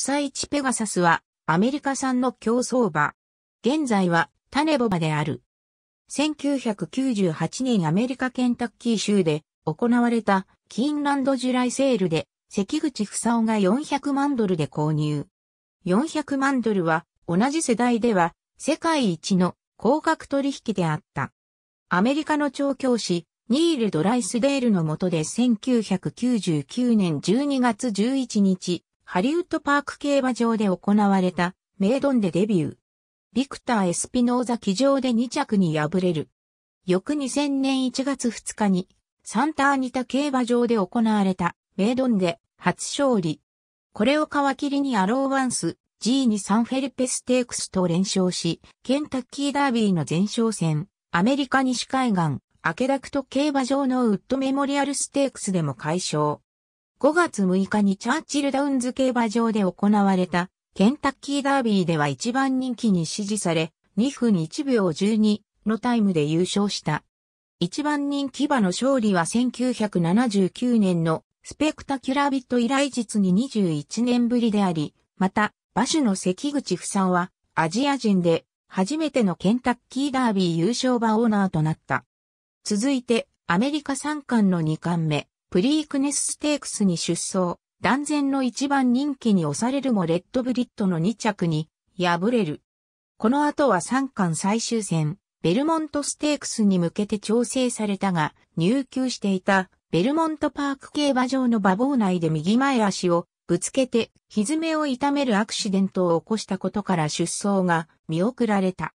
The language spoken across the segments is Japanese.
彩値ペガサスはアメリカ産の競争馬。現在は種ボバである。1998年アメリカケンタッキー州で行われたキーンランドジュライセールで関口さおが400万ドルで購入。400万ドルは同じ世代では世界一の高額取引であった。アメリカの調教師、ニール・ドライスデールの下で1999年12月11日、ハリウッドパーク競馬場で行われた、メイドンでデビュー。ビクター・エスピノーザ騎乗で2着に敗れる。翌2000年1月2日に、サンターニタ競馬場で行われた、メイドンで初勝利。これを皮切りにアローワンス、G2 サンフェルペステークスと連勝し、ケンタッキーダービーの前哨戦、アメリカ西海岸、アケダクト競馬場のウッドメモリアルステークスでも解消。5月6日にチャーチルダウンズ競馬場で行われたケンタッキーダービーでは一番人気に支持され2分1秒12のタイムで優勝した。一番人気馬の勝利は1979年のスペクタキュラビット以来実に21年ぶりであり、また馬主の関口不さんはアジア人で初めてのケンタッキーダービー優勝馬オーナーとなった。続いてアメリカ3冠の2冠目。プリークネスステークスに出走、断然の一番人気に押されるもレッドブリットの2着に敗れる。この後は3冠最終戦、ベルモントステークスに向けて調整されたが、入球していたベルモントパーク競馬場の馬房内で右前足をぶつけて、蹄を痛めるアクシデントを起こしたことから出走が見送られた。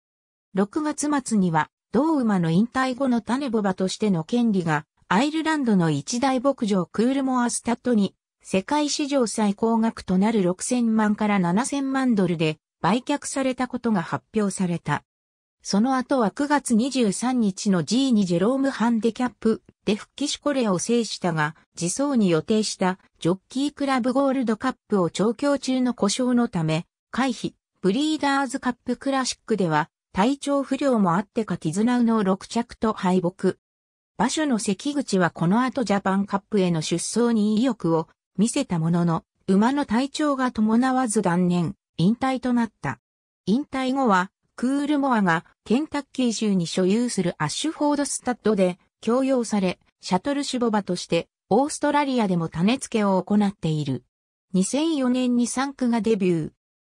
6月末には、同馬の引退後の種ボバとしての権利がアイルランドの一大牧場クールモアスタッドに、世界史上最高額となる6000万から7000万ドルで売却されたことが発表された。その後は9月23日の G 2ジェロームハンデキャップで復帰しこれを制したが、自走に予定したジョッキークラブゴールドカップを調教中の故障のため、回避、ブリーダーズカップクラシックでは、体調不良もあってかティズナウの6着と敗北。馬主の関口はこの後ジャパンカップへの出走に意欲を見せたものの、馬の体調が伴わず断念、引退となった。引退後は、クールモアがケンタッキー州に所有するアッシュフォードスタッドで供用され、シャトルシュボバとしてオーストラリアでも種付けを行っている。2004年に3区がデビュー。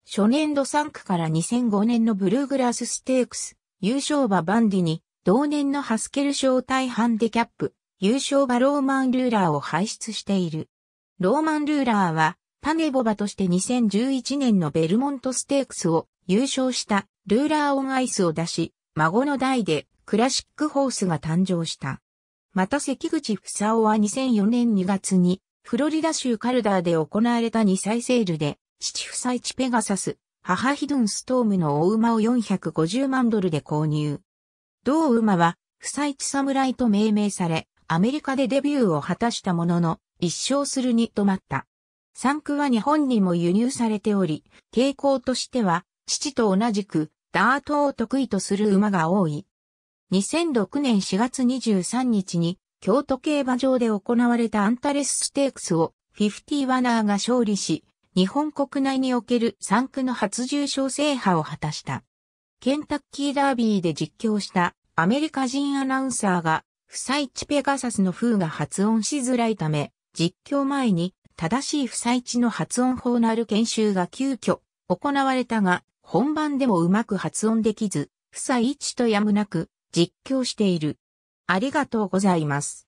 初年度3区から2005年のブルーグラスステークス、優勝馬バンディに同年のハスケル賞対ハンデキャップ、優勝馬ローマンルーラーを輩出している。ローマンルーラーは、パネボバとして2011年のベルモントステークスを優勝したルーラーオンアイスを出し、孫の代でクラシックホースが誕生した。また関口房夫は2004年2月にフロリダ州カルダーで行われた2歳セールで、父夫妻ちペガサス、母ヒドンストームの大馬を450万ドルで購入。同馬は、不採地侍と命名され、アメリカでデビューを果たしたものの、一生するに止まった。産区は日本にも輸入されており、傾向としては、父と同じく、ダートを得意とする馬が多い。2006年4月23日に、京都競馬場で行われたアンタレスステークスを、フィフティワナーが勝利し、日本国内における産区の初重賞制覇を果たした。ケンタッキーダービーで実況したアメリカ人アナウンサーが、不採地ペガサスの風が発音しづらいため、実況前に正しい不採地の発音法のある研修が急遽行われたが、本番でもうまく発音できず、不採地とやむなく実況している。ありがとうございます。